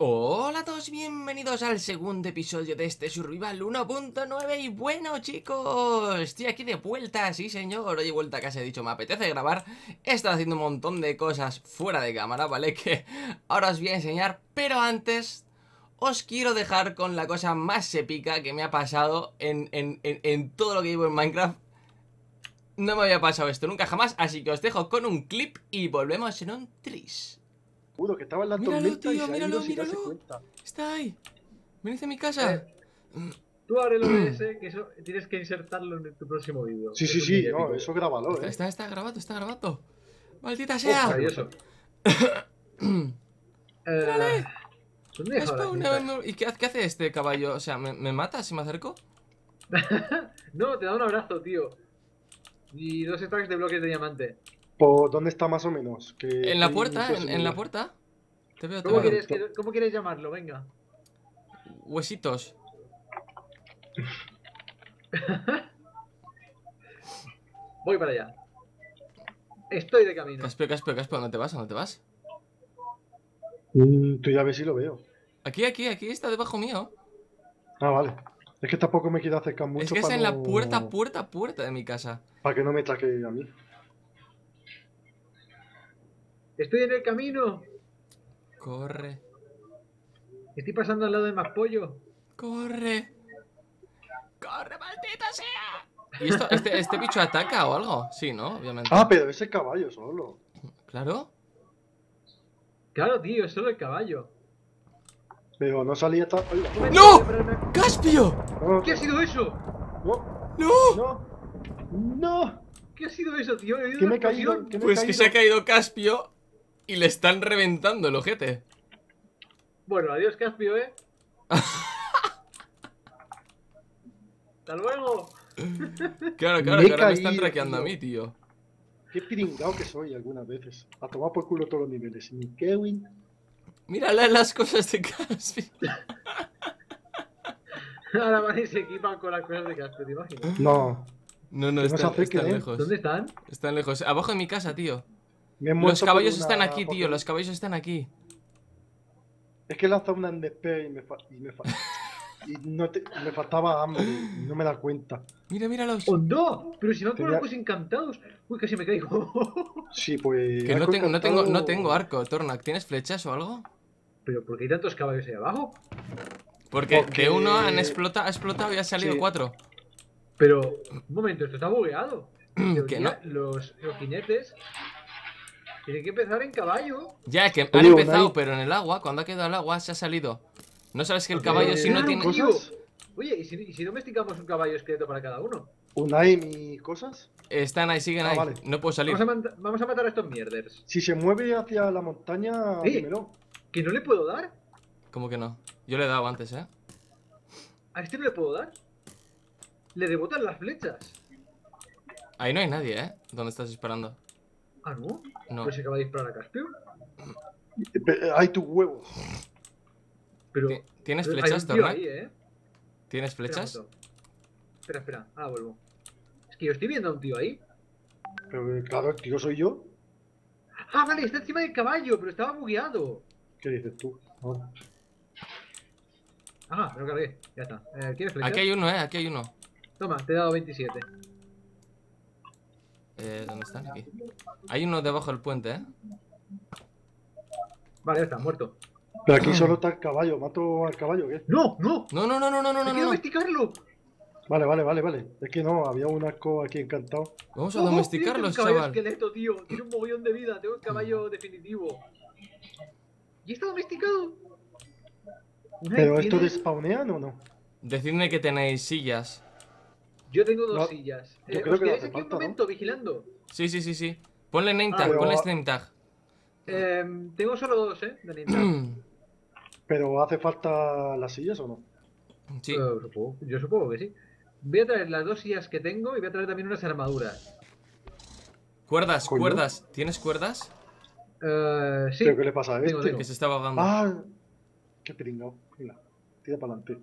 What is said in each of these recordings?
Hola a todos, bienvenidos al segundo episodio de este Survival 1.9 Y bueno chicos, estoy aquí de vuelta, sí señor, hoy he vuelta casi he dicho, me apetece grabar He estado haciendo un montón de cosas fuera de cámara, ¿vale? Que ahora os voy a enseñar, pero antes os quiero dejar con la cosa más épica que me ha pasado en, todo lo que vivo en Minecraft No me había pasado esto nunca jamás, así que os dejo con un clip y volvemos en un tris que estaba en la míralo, tío, y se míralo, míralo. Está ahí. Venid a este mi casa. Eh, tú abre el OBS, que eso tienes que insertarlo en tu próximo vídeo. Sí, sí, sí, no, eso grábalo, eh. Está, está grabado, está grabado. ¡Maldita sea! Oja, eso. Eh, ¿Y qué, hace este caballo? O sea, ¿me, me mata si me acerco? no, te da un abrazo, tío. Y dos stacks de bloques de diamante dónde está más o menos? en la puerta, en, la puerta. Te ¿Cómo, Quieres, llamarlo? Venga. Huesitos. Voy para allá. Estoy de camino. Caspio, Caspio, Caspio, ¿no te vas? ¿No te vas? Mm, tú ya ves si lo veo. Aquí, aquí, aquí está debajo mío. Ah, vale. Es que tampoco me quiero acercar mucho. Es que es en la puerta, puerta, puerta de mi casa. Para que no me traque a mí. Estoy en el camino. Corre. Estoy pasando al lado de más pollo. Corre. Corre, maldita sea. ¿Y esto, este, este bicho ataca o algo? Sí, ¿no? Obviamente. Ah, pero es el caballo solo. Claro. Claro, tío, es solo el caballo. Pero no salía hasta... ¡No! ¡Caspio! ¿Qué ha sido eso? ¡No! ¡No! ¿Qué ha sido eso, tío? ¿Qué me he caído? pues que se ha caído Caspio y le están reventando el ojete. Bueno, adiós Caspio, ¿eh? ¡Hasta luego! Claro, claro, que me están traqueando a mí, tío. Qué piringao que soy algunas veces. A tomar por culo todos los niveles. Ni Kevin. Mira las cosas de Caspi. ahora más y se equipan con las cosas de Caspio, ¿te imaginas? No. No, no, están, están ¿eh? lejos. ¿Dónde están? Están lejos. Abajo de mi casa, tío. Los caballos están aquí, tío. Los caballos están aquí. Es que lanzado una en despegue y me, faltaba... y, me, no me faltaba hambre. no me da cuenta. Mira, míralos. ¡Oh, no! Pero si no con arcos encantados. Uy, casi me caigo. sí, pues. Que no, tengo, no, tengo, no tengo arco, Tornak. ¿Tienes flechas o algo? ¿Pero por qué hay tantos caballos ahí abajo? Porque, de uno han explota, ha explotado y ha salido cuatro. Pero, un momento, esto está bugueado. que no? los, los jinetes tiene que empezar en caballo. Ya, es que han empezado, pero en el agua, cuando ha quedado el agua, se ha salido. No sabes que el caballo, si no ah, tiene. Oye, ¿y si, domesticamos un caballo esqueleto para cada uno? ¿Unai mis cosas? Están ahí, siguen ah, ahí. No puedo salir. Vamos a, matar a estos mierders. Si se mueve hacia la montaña, primero ¿Que no le puedo dar? ¿Cómo que no? Yo le he dado antes, ¿eh? ¿A este no le puedo dar? Le debotan las flechas. Ahí no hay nadie, ¿eh? ¿Dónde estás disparando? Ah, no. No. Pues se acaba de disparar a Caspio. Eh, hay tu huevo. Pero. ¿Tienes flechas, también? Eh. ¿Tienes flechas? Espera, espera, Ah, vuelvo. Es que yo estoy viendo a un tío ahí. Pero eh, claro, el tío soy yo. Ah, vale, está encima del caballo, pero estaba bugueado. ¿Qué dices tú? Ajá, Ah, pero cargué, ya está. flechas? Aquí hay uno, eh, aquí hay uno. Toma, te he dado 27. Eh, ¿Dónde están? Aquí. Hay uno debajo del puente, ¿eh? Vale, está muerto. Pero aquí solo está el caballo. ¿Mato al caballo qué? ¡No! ¡No! ¡No, no, no, no, no, no! ¡Hay domesticarlo! Vale, vale, vale, vale. Es que no, había un arco aquí encantado. Vamos a domesticarlos, chaval. Tengo un caballo esqueleto, tío. Tiene un mogollón de vida. Tengo un caballo definitivo. ¿Y está domesticado? ¿Pero esto despawnean o no? Decidme que tenéis sillas. Yo tengo dos sillas. Eh, aquí un momento vigilando? Sí, sí, sí, sí. Ponle name tag, ah, ponle name em, tengo solo dos, ¿eh? De ¿Pero hace falta las sillas o no? Sí. Eh, yo supongo, que sí. Voy a traer las dos sillas que tengo y voy a traer también unas armaduras. Cuerdas, cuerdas. ¿Tienes cuerdas? Eh, sí. qué le pasa a este? Que se estaba ahogando. Ah, qué pringao. tira para adelante.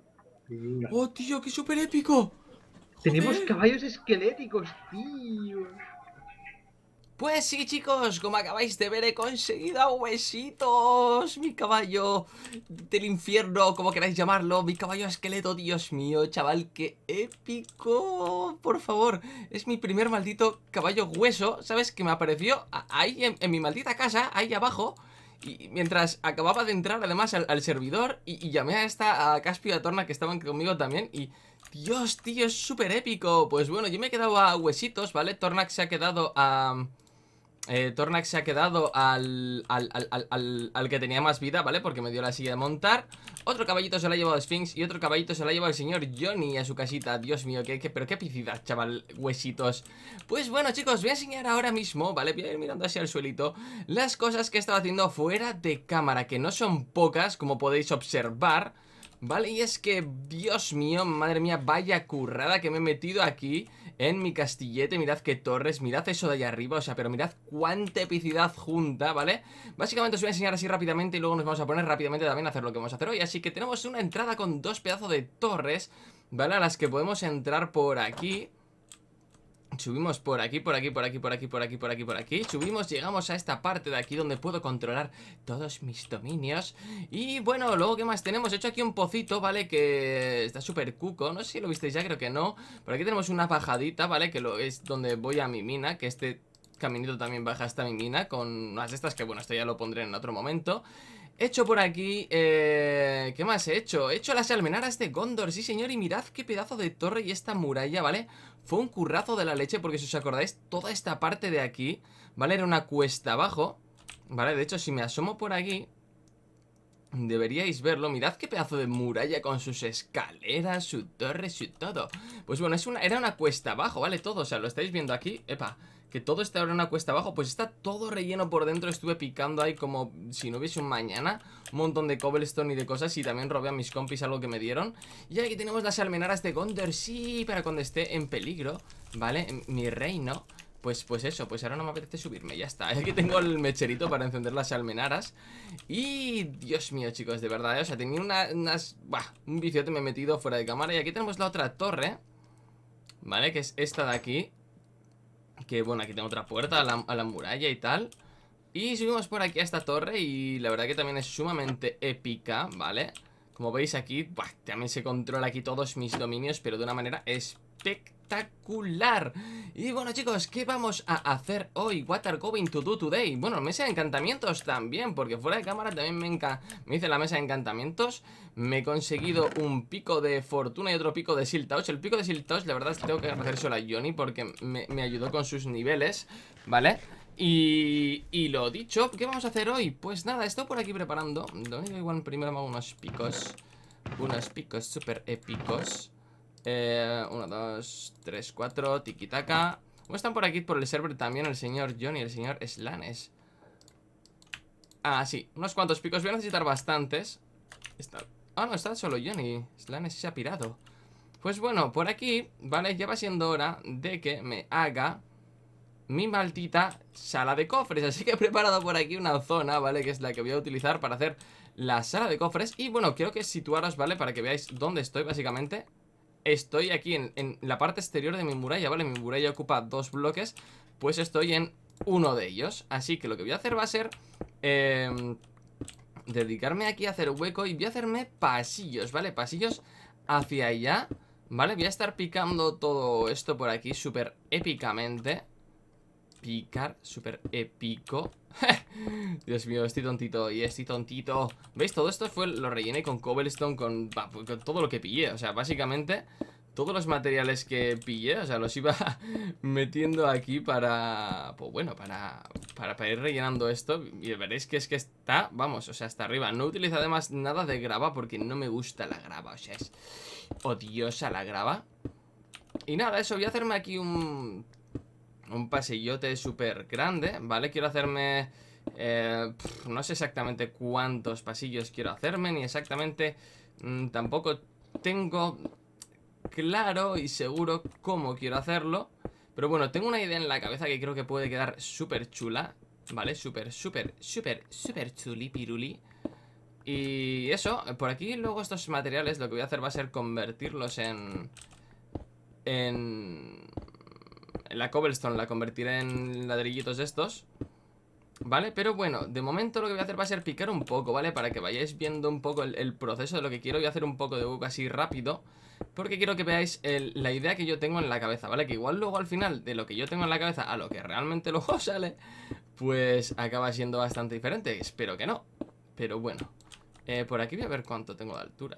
¡Oh, tío, qué súper épico! Tenemos caballos esqueléticos, tío. Pues sí, chicos, como acabáis de ver, he conseguido a huesitos. Mi caballo del infierno, como queráis llamarlo. Mi caballo esqueleto, Dios mío, chaval, qué épico. Por favor, es mi primer maldito caballo hueso, ¿sabes? Que me apareció ahí en, mi maldita casa, ahí abajo. Y mientras acababa de entrar además al, servidor y, llamé a esta a Caspio y Torna que estaban conmigo también y Dios, tío, es súper épico Pues bueno, yo me he quedado a huesitos, ¿vale? Tornax se ha quedado a... Eh, Tornax se ha quedado al al, al, que tenía más vida, ¿vale? Porque me dio la silla de montar Otro caballito se lo ha llevado Sphinx Y otro caballito se lo ha llevado el señor Johnny a su casita Dios mío, ¿qué, pero qué epicidad, chaval, huesitos Pues bueno, chicos, voy a enseñar ahora mismo, ¿vale? Voy a ir mirando hacia el suelito Las cosas que he estado haciendo fuera de cámara Que no son pocas, como podéis observar Vale, y es que, Dios mío, madre mía, vaya currada que me he metido aquí en mi castillete, mirad qué torres, mirad eso de allá arriba, o sea, pero mirad cuánta epicidad junta, ¿vale? Básicamente os voy a enseñar así rápidamente y luego nos vamos a poner rápidamente también a hacer lo que vamos a hacer hoy, así que tenemos una entrada con dos pedazos de torres, ¿vale? A las que podemos entrar por aquí, Subimos por aquí, por aquí, por aquí, por aquí, por aquí, por aquí, por aquí. Subimos, llegamos a esta parte de aquí donde puedo controlar todos mis dominios. Y bueno, luego, ¿qué más tenemos? He hecho aquí un pocito, ¿vale? Que está súper cuco. No sé si lo visteis ya, creo que no. Por aquí tenemos una bajadita, ¿vale? Que lo, es donde voy a mi mina, que este caminito también baja hasta mi mina con unas estas que bueno, esto ya lo pondré en otro momento hecho por aquí, eh, ¿qué más he hecho? He hecho las almenaras de Gondor, sí señor, y mirad qué pedazo de torre y esta muralla, ¿vale? Fue un currazo de la leche, porque si os acordáis, toda esta parte de aquí, ¿vale? Era una cuesta abajo, ¿vale? De hecho, si me asomo por aquí, Deberíais verlo, mirad qué pedazo de muralla con sus escaleras, su torre, su todo Pues bueno, era una cuesta abajo, ¿vale? Todo, o sea, lo estáis viendo aquí, epa que todo está ahora una cuesta abajo, pues está todo relleno por dentro. Estuve picando ahí como si no hubiese un mañana, un montón de cobblestone y de cosas. Y también robé a mis compis algo que me dieron. Y aquí tenemos las almenaras de Gondor, sí, para cuando esté en peligro, ¿vale? mi reino. Pues, pues, eso, pues ahora no me apetece subirme, ya está Aquí tengo el mecherito para encender las almenaras Y, Dios mío, chicos, de verdad, ¿eh? o sea, tenía unas... Buah, un viciote me he metido fuera de cámara Y aquí tenemos la otra torre Vale, que es esta de aquí que bueno, aquí tengo otra puerta a la, muralla y tal Y subimos por aquí a esta torre Y la verdad que también es sumamente épica, ¿vale? Como veis aquí, también se controla aquí todos mis dominios Pero de una manera espectacular espectacular Y bueno chicos, ¿qué vamos a hacer hoy? What are going to do today? Bueno, mesa de encantamientos también Porque fuera de cámara también me, me hice la mesa de encantamientos Me he conseguido un pico de fortuna y otro pico de Siltouch El pico de Siltouch, la verdad, tengo que solo a Johnny Porque me, ayudó con sus niveles, ¿vale? Y, y, lo dicho, ¿qué vamos a hacer hoy? Pues nada, estoy por aquí preparando donde igual primero me hago unos picos Unos picos súper épicos eh, uno, dos, tres, cuatro, tiquitaca. ¿Cómo están por aquí por el server también el señor Johnny y el señor Slanes? Ah, sí, unos cuantos picos. Voy a necesitar bastantes. Ah, no, está solo Johnny. Slanes se ha pirado. Pues bueno, por aquí, ¿vale? Ya va siendo hora de que me haga mi maldita sala de cofres Así que he preparado por aquí una zona, ¿vale? Que es la que voy a utilizar para hacer la sala de cofres Y bueno, quiero que situaros, ¿vale? Para que veáis dónde estoy básicamente estoy aquí en, la parte exterior de mi muralla, ¿vale? Mi muralla ocupa dos bloques, pues estoy en uno de ellos. Así que lo que voy a hacer va a ser... Em, dedicarme aquí a hacer hueco y voy a hacerme pasillos, ¿vale? Pasillos hacia allá, ¿vale? Voy a estar picando todo esto por aquí súper épicamente picar súper épico Dios mío, estoy tontito y estoy tontito ¿Veis? Todo esto fue lo rellené con cobblestone, con, todo lo que pillé O sea, básicamente todos los materiales que pillé, o sea, los iba metiendo aquí para, pues bueno, para, para, para, ir rellenando esto. Y veréis que es que está, vamos, o sea, hasta arriba. No utilizo además nada de grava porque no me gusta la grava, o sea, es odiosa la grava. Y nada, eso, voy a hacerme aquí un un pasillote súper grande, ¿vale? Quiero hacerme... Eh, no sé exactamente cuántos pasillos quiero hacerme, ni exactamente... Mm, tampoco tengo claro y seguro cómo quiero hacerlo. Pero bueno, tengo una idea en la cabeza que creo que puede quedar súper chula, ¿vale? Súper, súper, súper, súper chuli piruli. Y eso, por aquí luego estos materiales lo que voy a hacer va a ser convertirlos en... En la cobblestone la convertiré en ladrillitos estos ¿Vale? Pero bueno, de momento lo que voy a hacer va a ser picar un poco, ¿vale? Para que vayáis viendo un poco el, proceso de lo que quiero Voy a hacer un poco de buco así rápido Porque quiero que veáis la idea que yo tengo en la cabeza, ¿vale? Que igual luego al final de lo que yo tengo en la cabeza a lo que realmente luego sale Pues acaba siendo bastante diferente, espero que no Pero bueno, eh, por aquí voy a ver cuánto tengo de altura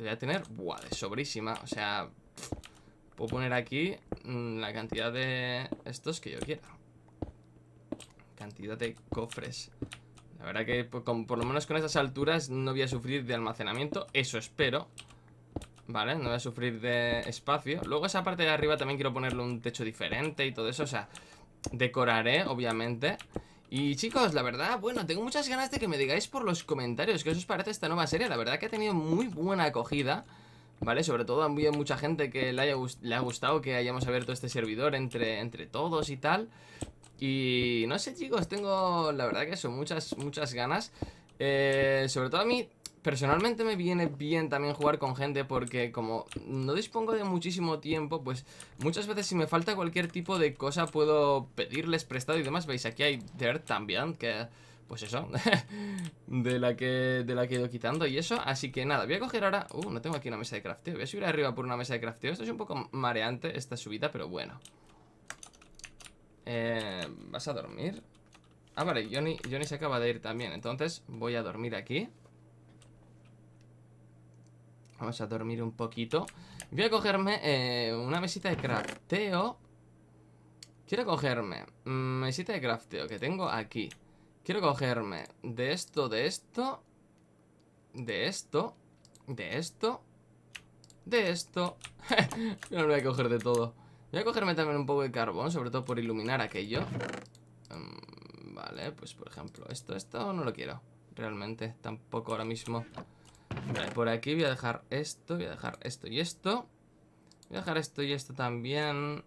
Voy a tener, buah, de sobrísima, o sea... Puedo poner aquí mm, la cantidad de estos que yo quiera. Cantidad de cofres. La verdad que pues, por, lo menos con esas alturas no voy a sufrir de almacenamiento. Eso espero. ¿Vale? No voy a sufrir de espacio. Luego esa parte de arriba también quiero ponerle un techo diferente y todo eso. O sea, decoraré, obviamente. Y chicos, la verdad, bueno, tengo muchas ganas de que me digáis por los comentarios qué os parece esta nueva serie. La verdad que ha tenido muy buena acogida. ¿Vale? Sobre todo ha mucha gente que le, haya, le ha gustado que hayamos abierto este servidor entre, entre todos y tal. Y no sé, chicos, tengo la verdad que son muchas, muchas ganas. Eh, sobre todo a mí, personalmente me viene bien también jugar con gente porque como no dispongo de muchísimo tiempo, pues muchas veces si me falta cualquier tipo de cosa puedo pedirles prestado y demás. Veis, aquí hay Dirt también, que pues eso, de la que de la que he ido quitando y eso. Así que nada, voy a coger ahora... Uh, no tengo aquí una mesa de crafteo. Voy a subir arriba por una mesa de crafteo. Esto es un poco mareante, esta subida, pero bueno. Eh, ¿Vas a dormir? Ah, vale, Johnny, Johnny se acaba de ir también. Entonces voy a dormir aquí. Vamos a dormir un poquito. Voy a cogerme eh, una mesita de crafteo. Quiero cogerme mm, mesita de crafteo que tengo aquí. Quiero cogerme de esto, de esto, de esto, de esto, de esto. no me voy a coger de todo. Voy a cogerme también un poco de carbón, sobre todo por iluminar aquello. Mm, vale, pues por ejemplo, esto, esto no lo quiero. Realmente, tampoco ahora mismo. Vale, por aquí voy a dejar esto, voy a dejar esto y esto. Voy a dejar esto y esto también.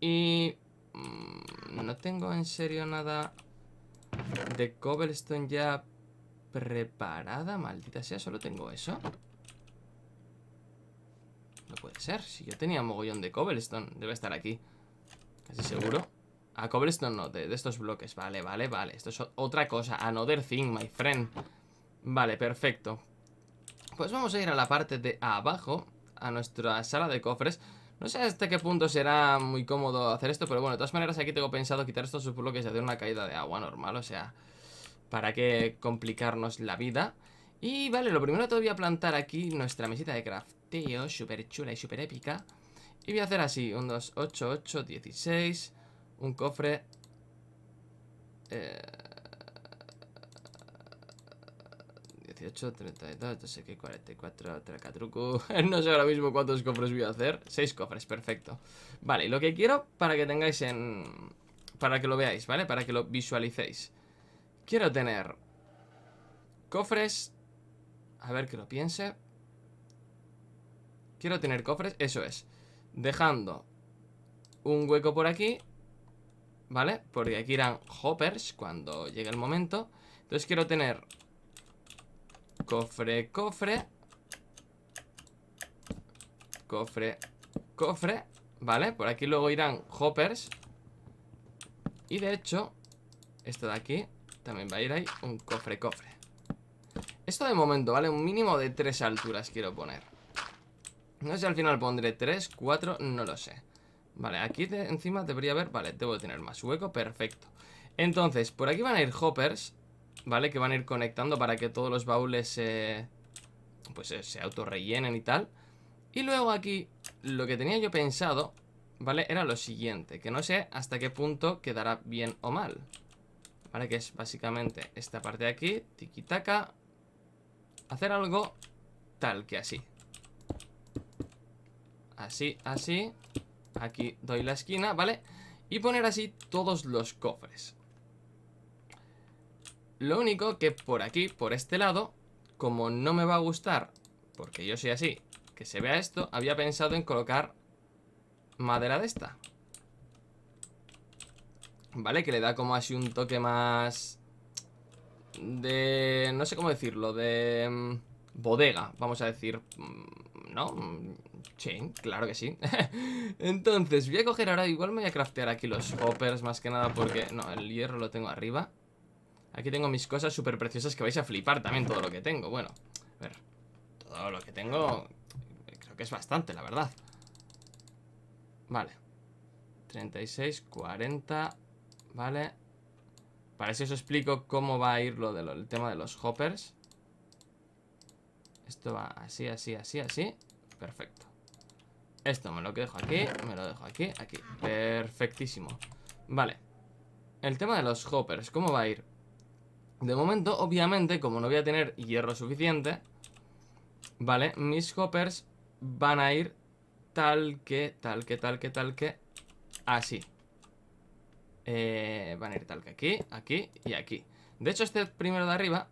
Y... Mm, no tengo en serio nada de cobblestone ya preparada. Maldita sea, solo tengo eso. No puede ser. Si yo tenía mogollón de cobblestone, debe estar aquí. Casi seguro. A ah, cobblestone no, de, de estos bloques. Vale, vale, vale. Esto es otra cosa. Another thing, my friend. Vale, perfecto. Pues vamos a ir a la parte de abajo, a nuestra sala de cofres. No sé hasta qué punto será muy cómodo hacer esto, pero bueno, de todas maneras aquí tengo pensado quitar estos bloques y hacer una caída de agua normal, o sea, ¿para qué complicarnos la vida? Y vale, lo primero te voy a plantar aquí nuestra mesita de crafteo, súper chula y súper épica. Y voy a hacer así, un 2, 8, 8, 16, un cofre... Eh 32, no sé qué, 44, tracatruco. no sé ahora mismo cuántos cofres voy a hacer. Seis cofres, perfecto. Vale, y lo que quiero para que tengáis en... Para que lo veáis, ¿vale? Para que lo visualicéis. Quiero tener... Cofres... A ver que lo piense. Quiero tener cofres, eso es. Dejando un hueco por aquí. ¿Vale? Porque aquí irán hoppers cuando llegue el momento. Entonces quiero tener Cofre, cofre Cofre, cofre Vale, por aquí luego irán hoppers Y de hecho Esto de aquí También va a ir ahí un cofre, cofre Esto de momento, ¿vale? Un mínimo de tres alturas quiero poner No sé si al final pondré tres, cuatro, no lo sé Vale, aquí encima debería haber... Vale, debo tener más hueco, perfecto Entonces, por aquí van a ir hoppers ¿Vale? Que van a ir conectando para que todos los baúles se. pues, se se autorrellenen y tal. Y luego aquí lo que tenía yo pensado, ¿vale? Era lo siguiente, que no sé hasta qué punto quedará bien o mal. ¿Vale? Que es básicamente esta parte de aquí, tiki-taka. Hacer algo tal que así. Así, así. Aquí doy la esquina, ¿vale? Y poner así todos los cofres. Lo único que por aquí, por este lado, como no me va a gustar, porque yo soy así, que se vea esto, había pensado en colocar madera de esta. ¿Vale? Que le da como así un toque más... De... no sé cómo decirlo, de... Mm, bodega, vamos a decir... Mm, ¿No? chain, claro que sí Entonces, voy a coger ahora Igual me voy a craftear aquí los hoppers Más que nada porque... No, el hierro lo tengo arriba Aquí tengo mis cosas súper preciosas que vais a flipar también todo lo que tengo. Bueno, a ver. Todo lo que tengo eh, creo que es bastante, la verdad. Vale. 36, 40. Vale. Para eso os explico cómo va a ir lo del tema de los hoppers. Esto va así, así, así, así. Perfecto. Esto me lo dejo aquí, me lo dejo aquí, aquí. Perfectísimo. Vale. El tema de los hoppers, ¿cómo va a ir? De momento, obviamente, como no voy a tener hierro suficiente, ¿vale? Mis hoppers van a ir tal que, tal que, tal que, tal que, así. Eh, van a ir tal que aquí, aquí y aquí. De hecho, este primero de arriba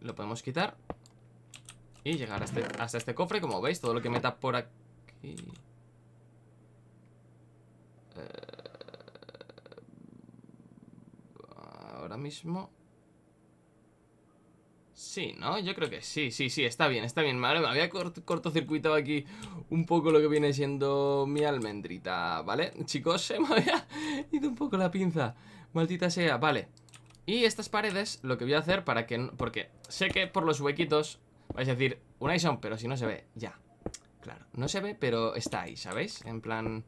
lo podemos quitar y llegar este, hasta este, cofre. Como veis, todo lo que meta por aquí... Eh, ahora mismo Sí, ¿no? Yo creo que sí, sí, sí, está bien, está bien. Vale, me había cortocircuitado aquí un poco lo que viene siendo mi almendrita, ¿vale? Chicos, se me había ido un poco la pinza. Maldita sea, vale. Y estas paredes, lo que voy a hacer para que... Porque sé que por los huequitos vais a decir, son, pero si no se ve, ya. Claro, no se ve, pero está ahí, ¿sabéis? En plan...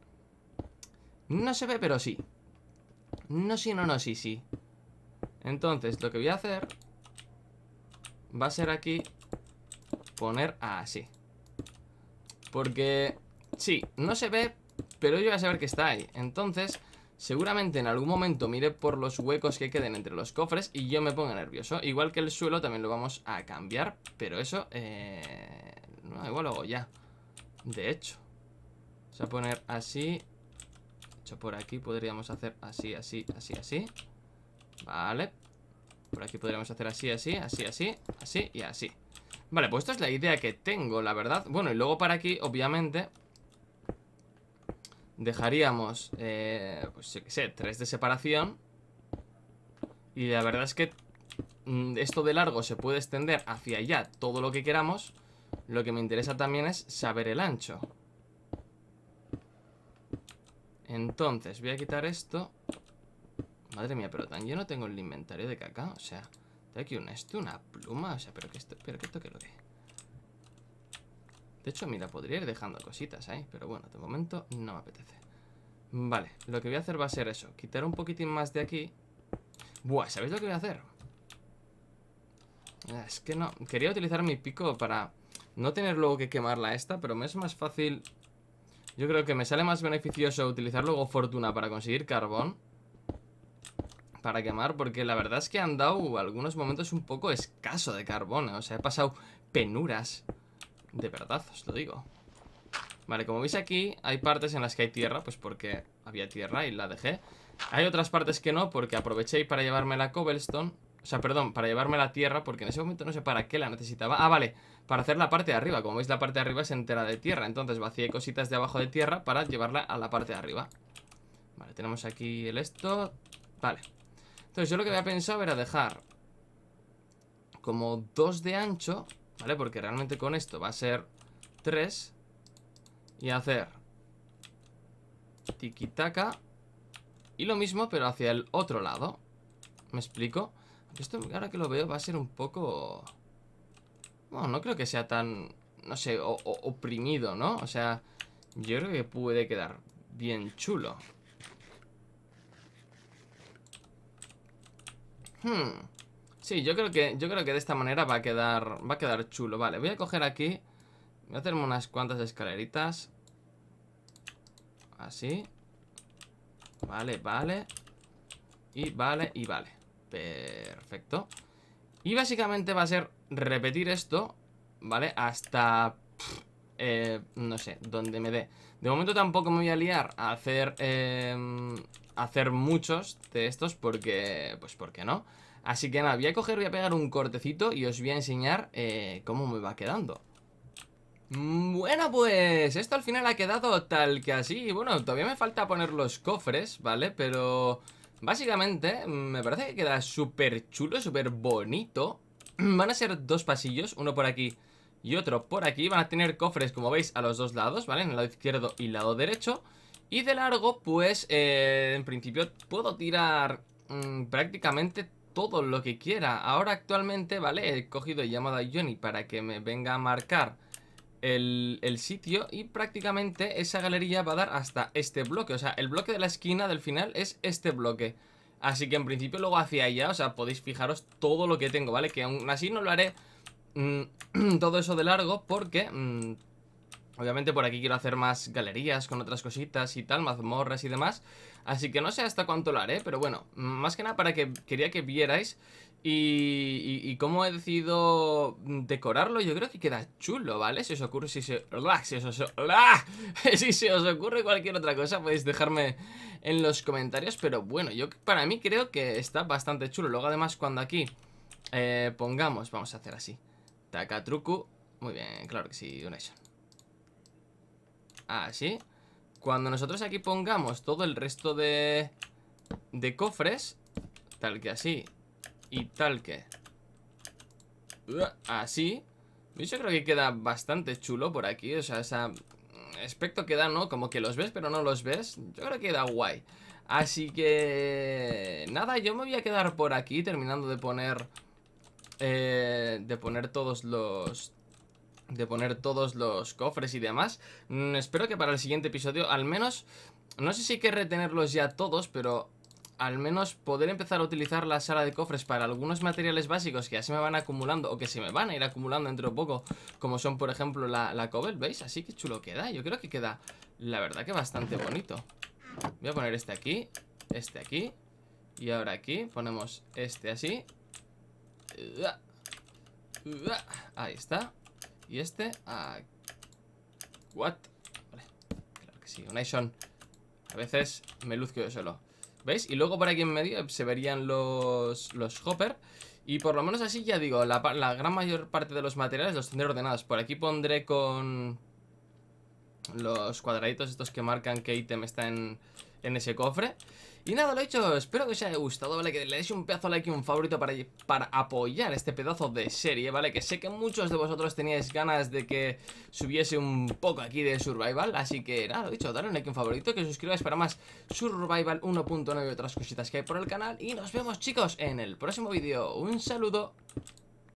No se ve, pero sí. No, sí, no, no, sí, sí. Entonces, lo que voy a hacer va a ser aquí poner así. Porque, sí, no se ve, pero yo voy a saber que está ahí. Entonces, seguramente en algún momento mire por los huecos que queden entre los cofres y yo me ponga nervioso. Igual que el suelo también lo vamos a cambiar, pero eso, eh, no, igual lo hago ya. De hecho, vamos a poner así. hecho, por aquí podríamos hacer así, así, así, así. Vale, por aquí podríamos hacer así, así, así, así, así y así Vale, pues esta es la idea que tengo, la verdad Bueno, y luego para aquí, obviamente Dejaríamos, eh, pues qué sé, tres de separación Y la verdad es que mm, esto de largo se puede extender hacia allá todo lo que queramos Lo que me interesa también es saber el ancho Entonces, voy a quitar esto Madre mía, pero tan yo no tengo el inventario de caca. O sea, tengo aquí un esto, una pluma. O sea, pero que esto, pero que esto que lo que. De hecho, mira, podría ir dejando cositas ahí, pero bueno, de momento no me apetece. Vale, lo que voy a hacer va a ser eso, quitar un poquitín más de aquí. Buah, ¿sabéis lo que voy a hacer? Ah, es que no, quería utilizar mi pico para no tener luego que quemarla esta, pero me es más fácil... Yo creo que me sale más beneficioso utilizar luego fortuna para conseguir carbón para quemar, porque la verdad es que han dado algunos momentos un poco escaso de carbón. ¿eh? O sea, he pasado penuras. De verdad, os lo digo. Vale, como veis aquí, hay partes en las que hay tierra, pues porque había tierra y la dejé. Hay otras partes que no, porque aproveché para llevarme la cobblestone. O sea, perdón, para llevarme la tierra, porque en ese momento no sé para qué la necesitaba. Ah, vale, para hacer la parte de arriba. Como veis, la parte de arriba es entera de tierra. Entonces vacié cositas de abajo de tierra para llevarla a la parte de arriba. Vale, tenemos aquí el esto. Vale. Entonces yo lo que había pensado era dejar como dos de ancho, ¿vale? Porque realmente con esto va a ser tres. Y hacer tiquitaca. Y lo mismo, pero hacia el otro lado. ¿Me explico? Esto, ahora que lo veo, va a ser un poco... Bueno, no creo que sea tan, no sé, oprimido, ¿no? O sea, yo creo que puede quedar bien chulo. Hmm. Sí, yo creo que yo creo que de esta manera va a quedar va a quedar chulo. Vale, voy a coger aquí, voy a hacerme unas cuantas escaleritas. Así. Vale, vale. Y vale, y vale. Perfecto. Y básicamente va a ser repetir esto, ¿vale? Hasta... Eh, no sé, donde me dé. De momento tampoco me voy a liar a hacer, eh, hacer muchos de estos porque, pues qué no. Así que nada, voy a coger, voy a pegar un cortecito y os voy a enseñar eh, cómo me va quedando. Mm, bueno, pues esto al final ha quedado tal que así. Bueno, todavía me falta poner los cofres, ¿vale? Pero básicamente me parece que queda súper chulo, súper bonito. Van a ser dos pasillos, uno por aquí y otro por aquí Van a tener cofres, como veis, a los dos lados, ¿vale? En el lado izquierdo y lado derecho Y de largo, pues, eh, en principio puedo tirar mm, prácticamente todo lo que quiera Ahora actualmente, ¿vale? He cogido y llamado a Johnny para que me venga a marcar el, el, sitio y prácticamente esa galería va a dar hasta este bloque. O sea, el bloque de la esquina del final es este bloque. Así que en principio luego hacia allá, o sea, podéis fijaros todo lo que tengo, ¿vale? Que aún así no lo haré Mm, todo eso de largo porque... Mm, obviamente por aquí quiero hacer más galerías con otras cositas y tal, mazmorras y demás. Así que no sé hasta cuánto lo haré, pero bueno, mm, más que nada para que quería que vierais y, y, cómo he decidido decorarlo. Yo creo que queda chulo, ¿vale? Si os ocurre, si se, ¡ah! si, os, ¡ah! si se os ocurre cualquier otra cosa, podéis dejarme en los comentarios. Pero bueno, yo para mí creo que está bastante chulo. Luego además cuando aquí eh, pongamos, vamos a hacer así. Takatruku. Muy bien, claro que sí, ah Así. Cuando nosotros aquí pongamos todo el resto de, de cofres, tal que así y tal que así, yo creo que queda bastante chulo por aquí, o sea, ese mm, aspecto que ¿no? Como que los ves pero no los ves, yo creo que queda guay. Así que... Nada, yo me voy a quedar por aquí terminando de poner eh, de poner todos los de poner todos los cofres y demás. Mm, espero que para el siguiente episodio, al menos, no sé si hay que retenerlos ya todos, pero al menos poder empezar a utilizar la sala de cofres para algunos materiales básicos que ya se me van acumulando o que se me van a ir acumulando dentro de poco, como son, por ejemplo, la, la ¿veis? Así que chulo queda. Yo creo que queda, la verdad, que bastante bonito. Voy a poner este aquí, este aquí, y ahora aquí ponemos este así Ahí está. Y este ah, What? Vale. Claro que sí. Unation. A veces me luzco yo solo. ¿Veis? Y luego por aquí en medio se verían los, los hopper. Y por lo menos así ya digo, la, gran mayor parte de los materiales los tendré ordenados. Por aquí pondré con los cuadraditos estos que marcan qué ítem está en, en ese cofre. Y nada, lo he hecho, espero que os haya gustado, ¿vale? Que le deis un pedazo de like y un favorito para, para apoyar este pedazo de serie, ¿vale? Que sé que muchos de vosotros teníais ganas de que subiese un poco aquí de Survival, así que nada, lo dicho, dale un like y un favorito, que suscribáis para más Survival 1.9 y otras cositas que hay por el canal. Y nos vemos chicos en el próximo vídeo. Un saludo.